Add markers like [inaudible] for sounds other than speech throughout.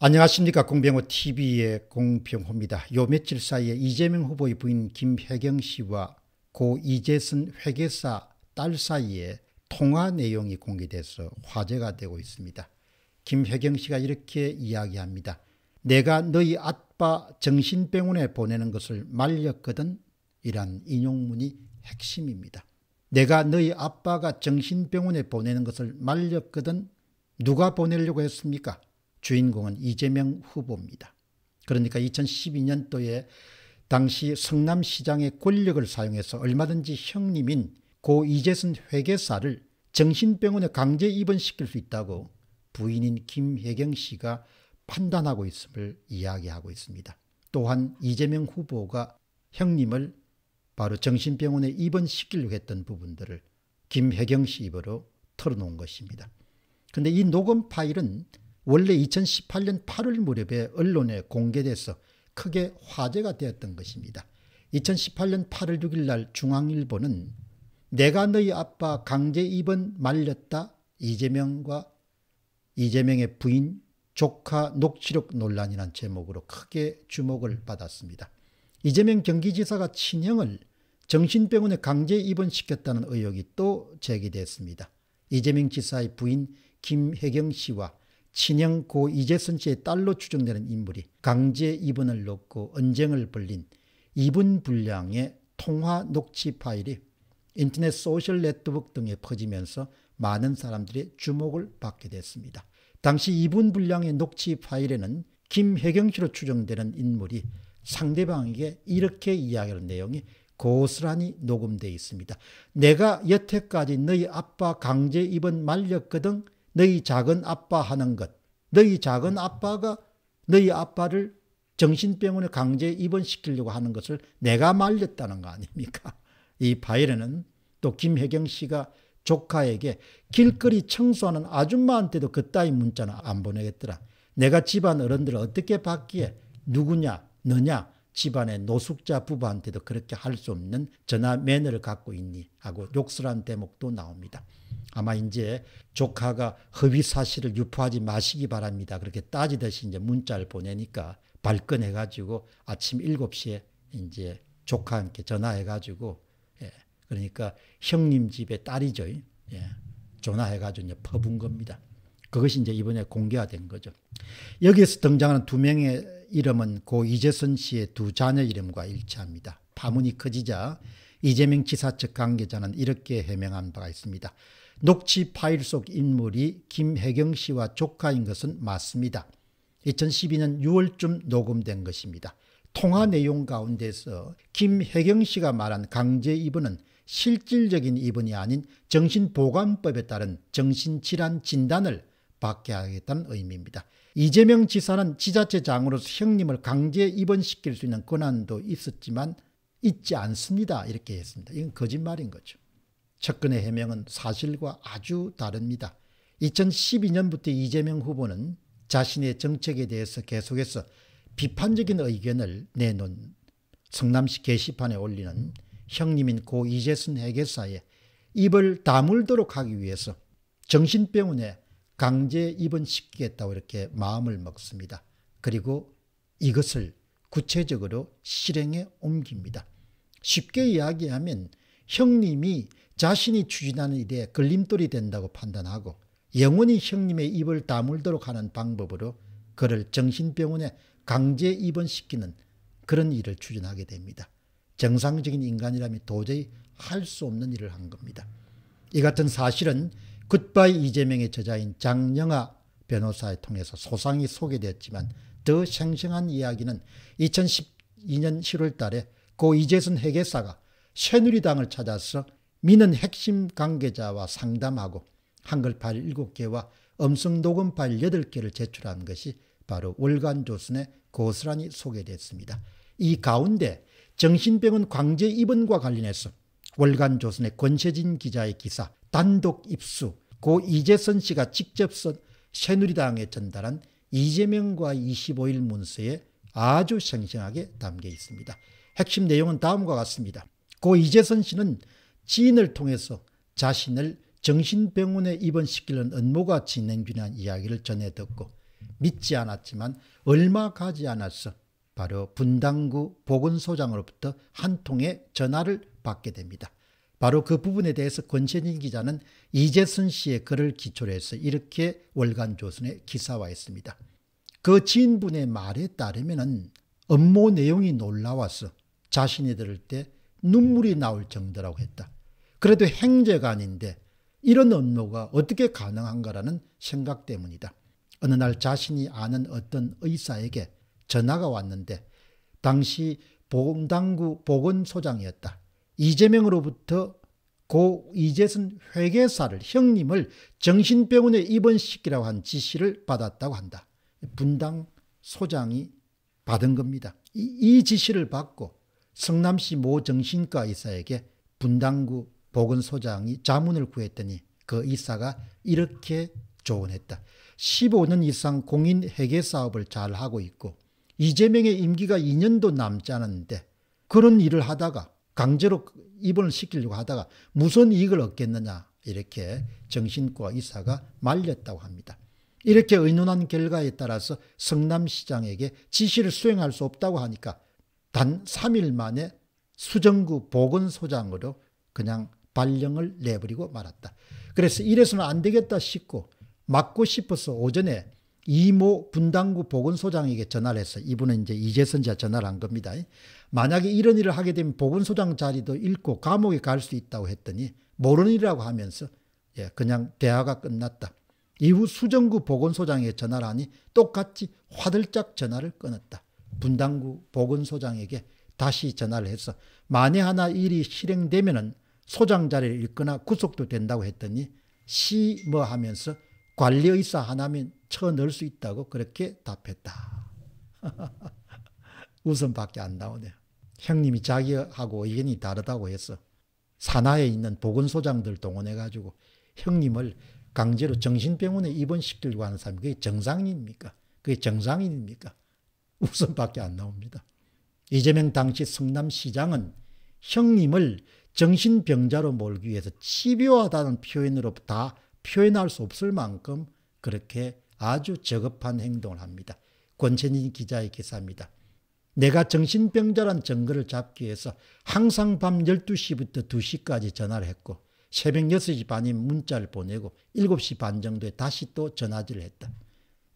안녕하십니까 공병호 TV의 공병호입니다. 요 며칠 사이에 이재명 후보의 부인 김혜경 씨와 고 이재선 회계사 딸 사이에 통화 내용이 공개돼서 화제가 되고 있습니다. 김혜경 씨가 이렇게 이야기합니다. 내가 너희 아빠 정신병원에 보내는 것을 말렸거든 이란 인용문이 핵심입니다. 내가 너희 아빠가 정신병원에 보내는 것을 말렸거든 누가 보내려고 했습니까? 주인공은 이재명 후보입니다. 그러니까 2012년도에 당시 성남시장의 권력을 사용해서 얼마든지 형님인 고 이재순 회계사를 정신병원에 강제 입원시킬 수 있다고 부인인 김혜경 씨가 판단하고 있음을 이야기하고 있습니다. 또한 이재명 후보가 형님을 바로 정신병원에 입원시키려고 했던 부분들을 김혜경 씨 입으로 털어놓은 것입니다. 그데이 녹음 파일은 원래 2018년 8월 무렵에 언론에 공개돼서 크게 화제가 되었던 것입니다. 2018년 8월 6일 날 중앙일보는 내가 너희 아빠 강제 입원 말렸다 이재명과 이재명의 부인 조카 녹취록 논란이란 제목으로 크게 주목을 받았습니다. 이재명 경기지사가 친형을 정신병원에 강제 입원시켰다는 의혹이 또 제기됐습니다. 이재명 지사의 부인 김혜경 씨와 신형고 이재선 씨의 딸로 추정되는 인물이 강제 입원을 놓고 언쟁을 벌린 입원 분량의 통화 녹취 파일이 인터넷 소셜 네트워크 등에 퍼지면서 많은 사람들의 주목을 받게 됐습니다. 당시 이분 분량의 녹취 파일에는 김혜경 씨로 추정되는 인물이 상대방에게 이렇게 이야기하는 내용이 고스란히 녹음되어 있습니다. 내가 여태까지 너희 아빠 강제 입원 말렸거든 너희 작은 아빠 하는 것, 너희 작은 아빠가 너희 아빠를 정신병원에 강제 입원시키려고 하는 것을 내가 말렸다는 거 아닙니까? [laughs] 이 파일에는 또 김혜경 씨가 조카에게 길거리 청소하는 아줌마한테도 그따위 문자는 안 보내겠더라. 내가 집안 어른들을 어떻게 봤기에 누구냐 너냐 집안의 노숙자 부부한테도 그렇게 할 수 없는 전화 매너를 갖고 있니 하고 욕설한 대목도 나옵니다. 아마 이제 조카가 허위 사실을 유포하지 마시기 바랍니다. 그렇게 따지듯이 이제 문자를 보내니까 발끈해 가지고 아침 7시에 이제 조카한테 전화해 가지고 예. 그러니까 형님 집에 딸이죠. 예. 전화해 가지고 이제 퍼분 겁니다. 그것이 이제 이번에 공개가 된 거죠. 여기에서 등장하는 두 명의 이름은 고 이재선 씨의 두 자녀 이름과 일치합니다. 파문이 커지자 이재명 지사 측 관계자는 이렇게 해명한 바가 있습니다. 녹취 파일 속 인물이 김혜경 씨와 조카인 것은 맞습니다. 2012년 6월쯤 녹음된 것입니다. 통화 내용 가운데서 김혜경 씨가 말한 강제 입원은 실질적인 입원이 아닌 정신보건법에 따른 정신질환 진단을 받게 하겠다는 의미입니다. 이재명 지사는 지자체장으로서 형님을 강제 입원시킬 수 있는 권한도 있었지만 있지 않습니다. 이렇게 했습니다. 이건 거짓말인 거죠. 접근의 해명은 사실과 아주 다릅니다. 2012년부터 이재명 후보는 자신의 정책에 대해서 계속해서 비판적인 의견을 내놓은 성남시 게시판에 올리는 형님인 고 이재순 해계사에 입을 다물도록 하기 위해서 정신병원에 강제 입원시키겠다고 이렇게 마음을 먹습니다. 그리고 이것을 구체적으로 실행에 옮깁니다. 쉽게 이야기하면 형님이 자신이 추진하는 일에 걸림돌이 된다고 판단하고 영원히 형님의 입을 다물도록 하는 방법으로 그를 정신병원에 강제 입원시키는 그런 일을 추진하게 됩니다. 정상적인 인간이라면 도저히 할 수 없는 일을 한 겁니다. 이 같은 사실은 굿바이 이재명의 저자인 장영아 변호사에 통해서 소상히 소개되었지만 더 생생한 이야기는 2012년 7월 달에 고 이재순 회계사가 새누리당을 찾아서 민은 핵심 관계자와 상담하고 한글 파일 7개와 음성 녹음 파일 8개를 제출한 것이 바로 월간조선에 고스란히 소개됐습니다. 이 가운데 정신병원 광재 입원과 관련해서 월간조선의 권세진 기자의 기사 단독 입수, 고 이재선 씨가 직접 쓴 새누리당에 전달한 이재명과 25일 문서에 아주 생생하게 담겨 있습니다. 핵심 내용은 다음과 같습니다. 고 이재선 씨는 지인을 통해서 자신을 정신병원에 입원시키는 업무가 진행 중이라는 이야기를 전해 듣고 믿지 않았지만 얼마 가지 않았어 바로 분당구 보건소장으로부터 한 통의 전화를 받게 됩니다. 바로 그 부분에 대해서 권천인 기자는 이재순 씨의 글을 기초로 해서 이렇게 월간 조선에 기사화했습니다. 그 지인분의 말에 따르면 업무 내용이 놀라워서 자신이 들을 때 눈물이 나올 정도라고 했다. 그래도 행재관인데 이런 업무가 어떻게 가능한가라는 생각 때문이다. 어느 날 자신이 아는 어떤 의사에게 전화가 왔는데 당시 보건당구 보건소장이었다. 이재명으로부터 고 이재순 회계사를 형님을 정신병원에 입원시키라고 한 지시를 받았다고 한다. 분당 소장이 받은 겁니다. 이, 이 지시를 받고 성남시 모 정신과 의사에게 분당구 보건소장이 자문을 구했더니 그 의사가 이렇게 조언했다. 15년 이상 공인 회계 사업을 잘 하고 있고 이재명의 임기가 2년도 남지 않았는데 그런 일을 하다가 강제로 입원을 시키려고 하다가 무슨 이익을 얻겠느냐 이렇게 정신과 의사가 말렸다고 합니다. 이렇게 의논한 결과에 따라서 성남시장에게 지시를 수행할 수 없다고 하니까 단 3일 만에 수정구 보건소장으로 그냥 발령을 내버리고 말았다. 그래서 이래서는 안 되겠다 싶고 막고 싶어서 오전에 이모 분당구 보건소장에게 전화를 했어요. 이분은 이제 이재선 씨가 전화를 한 겁니다. 만약에 이런 일을 하게 되면 보건소장 자리도 잃고 감옥에 갈 수 있다고 했더니 모르는 일이라고 하면서 예, 그냥 대화가 끝났다. 이후 수정구 보건소장에게 전화를 하니 똑같이 화들짝 전화를 끊었다. 분당구 보건소장에게 다시 전화를 해서 만에 하나 일이 실행되면은 소장 자리를 잃거나 구속도 된다고 했더니 시 뭐 하면서 관리의사 하나면 쳐 넣을 수 있다고 그렇게 답했다. 웃음밖에 [laughs] 안 나오네요. 형님이 자기하고 의견이 다르다고 해서 산하에 있는 보건소장들 동원해가지고 형님을 강제로 정신병원에 입원시키려고 하는 사람이 그게 정상입니까? 그게 정상인입니까? 웃음밖에 [laughs] 안 나옵니다. 이재명 당시 성남시장은 형님을 정신병자로 몰기 위해서 집요하다는 표현으로 다 표현할 수 없을 만큼 그렇게 아주 저급한 행동을 합니다. 권천인 기자의 기사입니다. 내가 정신병자란 증거를 잡기 위해서 항상 밤 12시부터 2시까지 전화를 했고 새벽 6시 반인 문자를 보내고 7시 반 정도에 다시 또 전화질을 했다.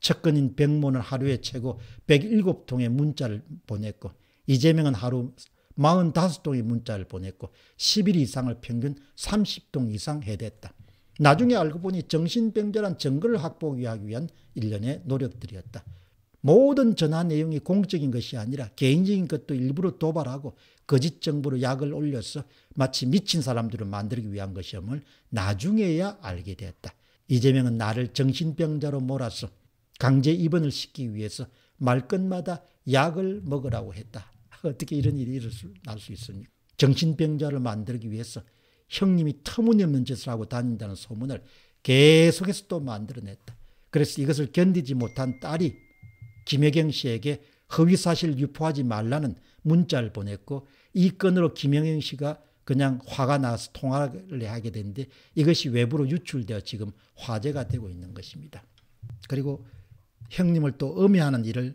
측근인 백모는 하루에 최고 107통의 문자를 보냈고 이재명은 하루 45통의 문자를 보냈고 10일 이상을 평균 30통 이상 해댔다. 나중에 알고 보니 정신병자란 증거를 확보하기 위한 일련의 노력들이었다. 모든 전화 내용이 공적인 것이 아니라 개인적인 것도 일부러 도발하고 거짓 정보로 약을 올려서 마치 미친 사람들을 만들기 위한 것이음을 나중에야 알게 되었다. 이재명은 나를 정신병자로 몰아서 강제 입원을 시키기 위해서 말끝마다 약을 먹으라고 했다. [laughs] 어떻게 이런 일이 일어날 수 있습니까? 정신병자를 만들기 위해서 형님이 터무니없는 짓을 하고 다닌다는 소문을 계속해서 또 만들어냈다. 그래서 이것을 견디지 못한 딸이 김혜경 씨에게 허위사실 유포하지 말라는 문자를 보냈고 이 건으로 김혜경 씨가 그냥 화가 나서 통화를 하게 되는데 이것이 외부로 유출되어 지금 화제가 되고 있는 것입니다. 그리고 형님을 또 음해하는 일을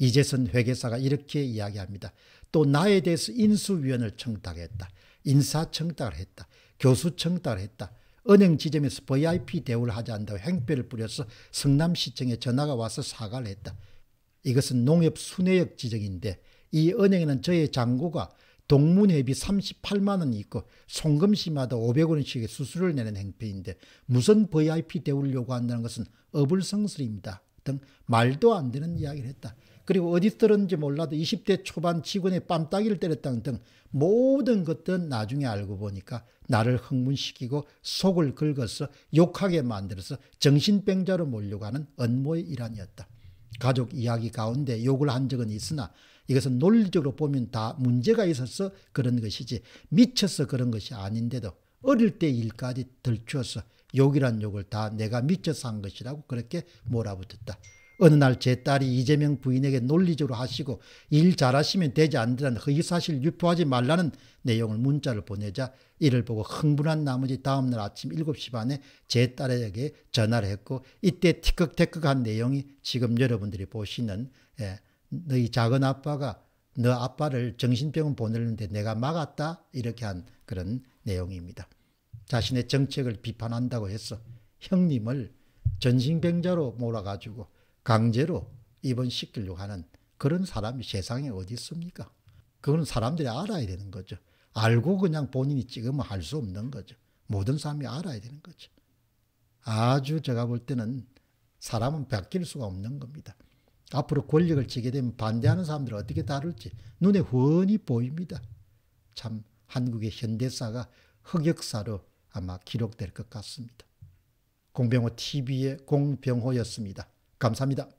이재선 회계사가 이렇게 이야기합니다. 또 나에 대해서 인수위원을 청탁했다. 인사청탁을 했다. 교수청탁을 했다. 은행 지점에서 VIP 대우를 하지 않다고 행패를 부려서 성남시청에 전화가 와서 사과를 했다. 이것은 농협 순회역 지정인데 이 은행에는 저의 장고가 동문회비 38만 원이 있고 송금시마다 500원씩의 수수료를 내는 행패인데 무슨 VIP 대우를 요구한다는 것은 어불성설입니다. 등 말도 안 되는 이야기를 했다. 그리고 어디 들었는지 몰라도 20대 초반 직원의 뺨따기를 때렸다는 등 모든 것들 나중에 알고 보니까 나를 흥분시키고 속을 긁어서 욕하게 만들어서 정신병자로 몰려가는 언모의 일환이었다. 가족 이야기 가운데 욕을 한 적은 있으나 이것은 논리적으로 보면 다 문제가 있어서 그런 것이지 미쳐서 그런 것이 아닌데도 어릴 때 일까지 들추어서 욕이란 욕을 다 내가 미쳐서 한 것이라고 그렇게 몰아붙였다. 어느 날 제 딸이 이재명 부인에게 논리적으로 하시고 일 잘하시면 되지 않으라는 허위사실 유포하지 말라는 내용을 문자를 보내자 이를 보고 흥분한 나머지 다음날 아침 7시 반에 제 딸에게 전화를 했고 이때 티격태격한 내용이 지금 여러분들이 보시는 예, 너희 작은 아빠가 너 아빠를 정신병원 보내는데 내가 막았다 이렇게 한 그런 내용입니다. 자신의 정책을 비판한다고 해서 형님을 전신병자로 몰아가지고 강제로 입원시키려고 하는 그런 사람이 세상에 어디 있습니까? 그건 사람들이 알아야 되는 거죠. 알고 그냥 본인이 찍으면 할 수 없는 거죠. 모든 사람이 알아야 되는 거죠. 아주 제가 볼 때는 사람은 바뀔 수가 없는 겁니다. 앞으로 권력을 쥐게 되면 반대하는 사람들을 어떻게 다룰지 눈에 훤히 보입니다. 참 한국의 현대사가 흑역사로 아마 기록될 것 같습니다. 공병호 TV의 공병호였습니다. 감사합니다.